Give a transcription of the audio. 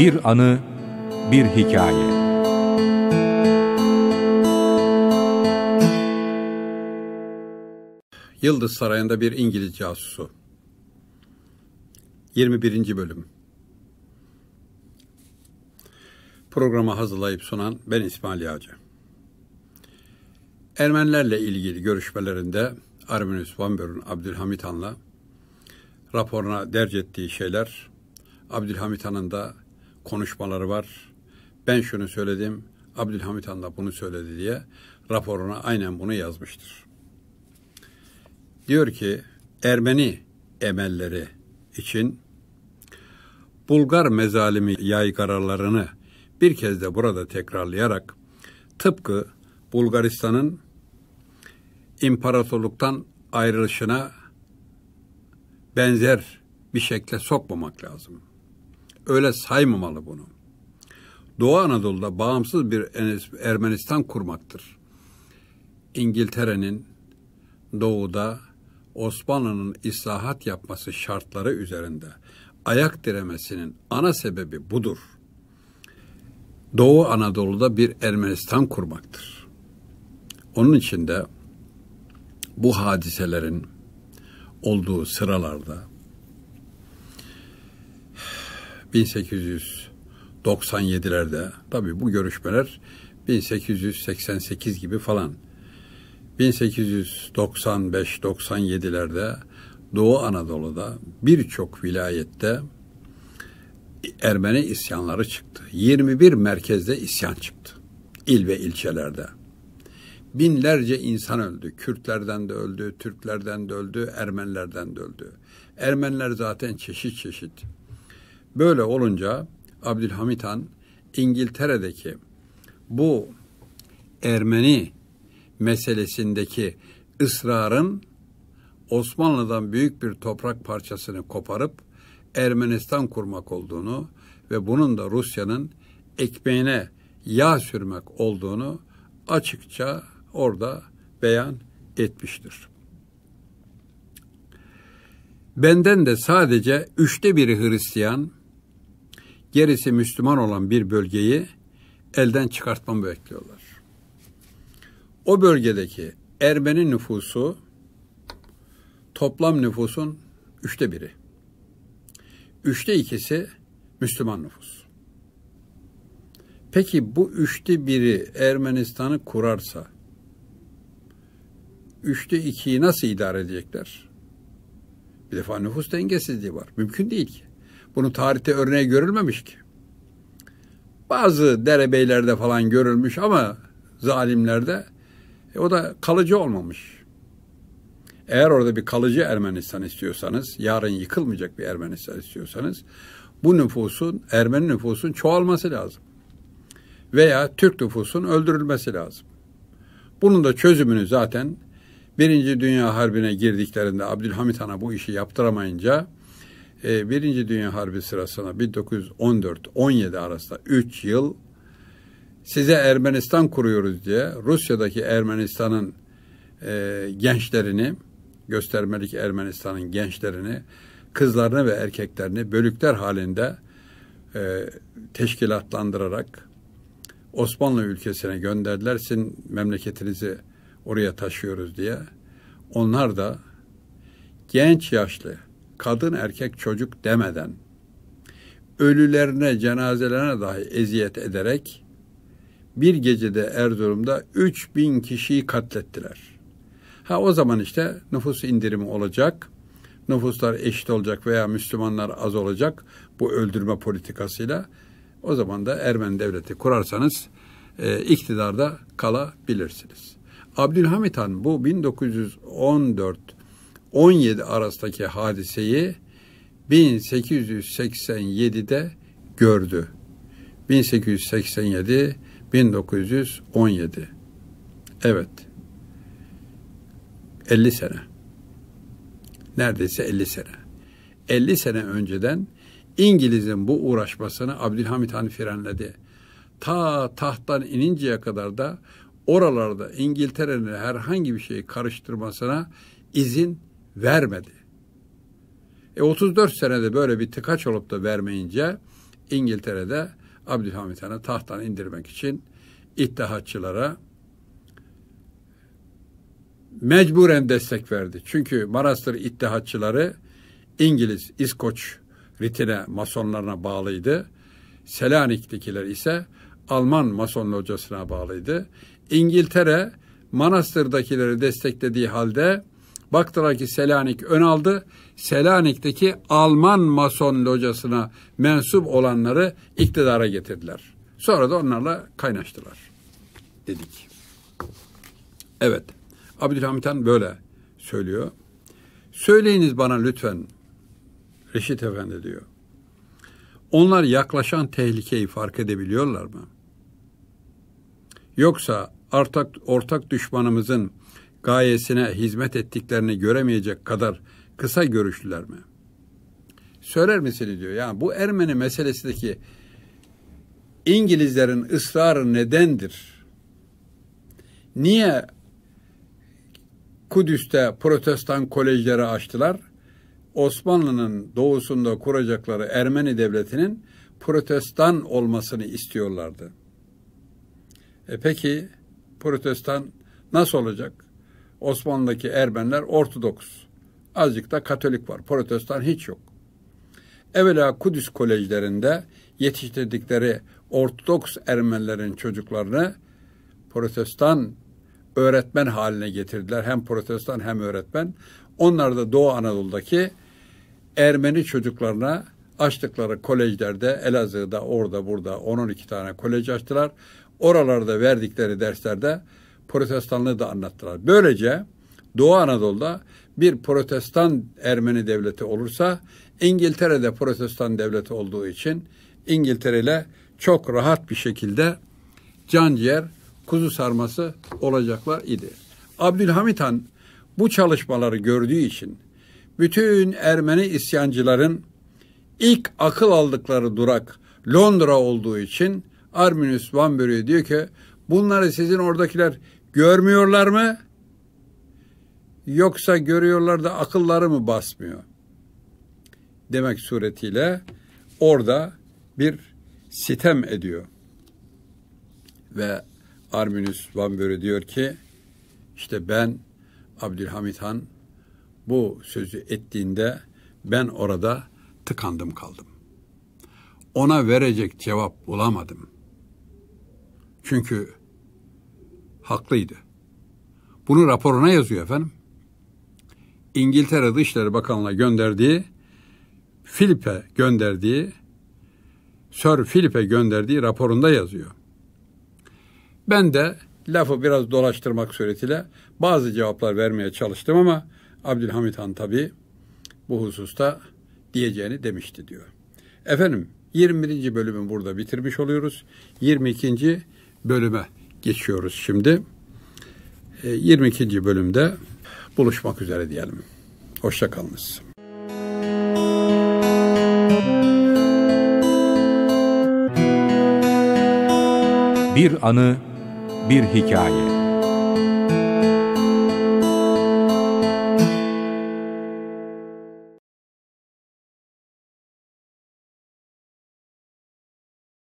Bir anı, bir hikaye. Yıldız Sarayı'nda bir İngiliz casusu. 21. bölüm. Programı hazırlayıp sunan ben İsmail Yağcı. Ermenilerle ilgili görüşmelerinde Arminius Van Börün Abdülhamit Han'la raporuna derc ettiği şeyler Abdülhamit Han'ın da konuşmaları var. Ben şunu söyledim, Abdülhamit Han da bunu söyledi diye raporuna aynen bunu yazmıştır. Diyor ki Ermeni emelleri için Bulgar mezalimi yaygaralarını bir kez de burada tekrarlayarak tıpkı Bulgaristan'ın imparatorluktan ayrılışına benzer bir şekle sokmamak lazım öyle saymamalı bunu. Doğu Anadolu'da bağımsız bir Ermenistan kurmaktır. İngiltere'nin doğuda Osmanlı'nın islahat yapması şartları üzerinde ayak diremesinin ana sebebi budur. Doğu Anadolu'da bir Ermenistan kurmaktır. Onun için de bu hadiselerin olduğu sıralarda 1897'lerde tabii bu görüşmeler 1888 gibi falan 1895-97'lerde Doğu Anadolu'da birçok vilayette Ermeni isyanları çıktı. 21 merkezde isyan çıktı. İl ve ilçelerde. Binlerce insan öldü. Kürtlerden de öldü, Türklerden de öldü, Ermenilerden de öldü. Ermeniler zaten çeşit çeşit Böyle olunca Abdülhamit Han İngiltere'deki bu Ermeni meselesindeki ısrarın Osmanlı'dan büyük bir toprak parçasını koparıp Ermenistan kurmak olduğunu ve bunun da Rusya'nın ekmeğine yağ sürmek olduğunu açıkça orada beyan etmiştir. Benden de sadece üçte biri Hristiyan, gerisi Müslüman olan bir bölgeyi elden çıkartmamı bekliyorlar. O bölgedeki Ermeni nüfusu toplam nüfusun üçte biri. Üçte ikisi Müslüman nüfus. Peki bu üçte biri Ermenistan'ı kurarsa üçte ikiyi nasıl idare edecekler? Bir defa nüfus dengesizliği var. Mümkün değil ki. Bunu tarihte örneği görülmemiş ki. Bazı derebeylerde falan görülmüş ama zalimlerde e, o da kalıcı olmamış. Eğer orada bir kalıcı Ermenistan istiyorsanız, yarın yıkılmayacak bir Ermenistan istiyorsanız bu nüfusun, Ermeni nüfusun çoğalması lazım. Veya Türk nüfusun öldürülmesi lazım. Bunun da çözümünü zaten Birinci Dünya Harbi'ne girdiklerinde Abdülhamit Han'a bu işi yaptıramayınca e, Birinci Dünya Harbi sırasına 1914-17 arasında 3 yıl size Ermenistan kuruyoruz diye Rusya'daki Ermenistan'ın e, gençlerini göstermelik Ermenistan'ın gençlerini kızlarını ve erkeklerini bölükler halinde e, teşkilatlandırarak Osmanlı ülkesine gönderdiler. Sizin memleketinizi oraya taşıyoruz diye. Onlar da genç yaşlı kadın erkek çocuk demeden ölülerine cenazelerine dahi eziyet ederek bir gecede Erzurum'da 3000 kişiyi katlettiler. Ha o zaman işte nüfus indirimi olacak. Nüfuslar eşit olacak veya Müslümanlar az olacak bu öldürme politikasıyla. O zaman da Ermeni devleti kurarsanız e, iktidarda kalabilirsiniz. Abdülhamit Han bu 1914 17 arasındaki hadiseyi 1887'de gördü. 1887 1917. Evet. 50 sene. Neredeyse 50 sene. 50 sene önceden İngiliz'in bu uğraşmasını Abdülhamit Han frenledi. Ta tahttan ininceye kadar da oralarda İngiltere'nin herhangi bir şeyi karıştırmasına izin vermedi. E 34 senede böyle bir tıkaç olup da vermeyince İngiltere'de Abdülhamit Han'ı tahttan indirmek için İttihatçılara mecburen destek verdi. Çünkü Manastır İttihatçıları İngiliz, İskoç ritine, masonlarına bağlıydı. Selanik'tekiler ise Alman mason locasına bağlıydı. İngiltere Manastır'dakileri desteklediği halde Baktılar ki Selanik ön aldı. Selanik'teki Alman mason locasına mensup olanları iktidara getirdiler. Sonra da onlarla kaynaştılar dedik. Evet. Abdülhamit Han böyle söylüyor. Söyleyiniz bana lütfen Reşit Efendi diyor. Onlar yaklaşan tehlikeyi fark edebiliyorlar mı? Yoksa artık ortak düşmanımızın gayesine hizmet ettiklerini göremeyecek kadar kısa görüşlüler mi? Söyler misiniz diyor. Yani bu Ermeni meselesindeki İngilizlerin ısrarı nedendir? Niye Kudüs'te protestan kolejleri açtılar? Osmanlı'nın doğusunda kuracakları Ermeni devletinin protestan olmasını istiyorlardı. E peki protestan nasıl olacak? Osmanlı'daki Ermeniler Ortodoks. Azıcık da Katolik var. Protestan hiç yok. Evvela Kudüs kolejlerinde yetiştirdikleri Ortodoks Ermenilerin çocuklarını protestan öğretmen haline getirdiler. Hem protestan hem öğretmen. Onlar da Doğu Anadolu'daki Ermeni çocuklarına açtıkları kolejlerde Elazığ'da orada burada 10-12 tane kolej açtılar. Oralarda verdikleri derslerde protestanlığı da anlattılar. Böylece Doğu Anadolu'da bir protestan Ermeni devleti olursa İngiltere'de protestan devleti olduğu için İngiltere ile çok rahat bir şekilde can ciğer kuzu sarması olacaklar idi. Abdülhamit Han bu çalışmaları gördüğü için bütün Ermeni isyancıların ilk akıl aldıkları durak Londra olduğu için Arminius Van Buren diyor ki bunları sizin oradakiler Görmüyorlar mı? Yoksa görüyorlar da akılları mı basmıyor? Demek suretiyle orada bir sitem ediyor. Ve Arminus Van Böre diyor ki işte ben Abdülhamit Han bu sözü ettiğinde ben orada tıkandım kaldım. Ona verecek cevap bulamadım. Çünkü haklıydı. Bunu raporuna yazıyor efendim. İngiltere Dışişleri Bakanlığı'na gönderdiği, Filip'e gönderdiği, Sir Filip'e gönderdiği raporunda yazıyor. Ben de lafı biraz dolaştırmak suretiyle bazı cevaplar vermeye çalıştım ama Abdülhamit Han tabi bu hususta diyeceğini demişti diyor. Efendim 21. bölümü burada bitirmiş oluyoruz. 22. bölüme geçiyoruz şimdi. 22. E, bölümde buluşmak üzere diyelim. Hoşçakalınız. Bir anı, bir hikaye.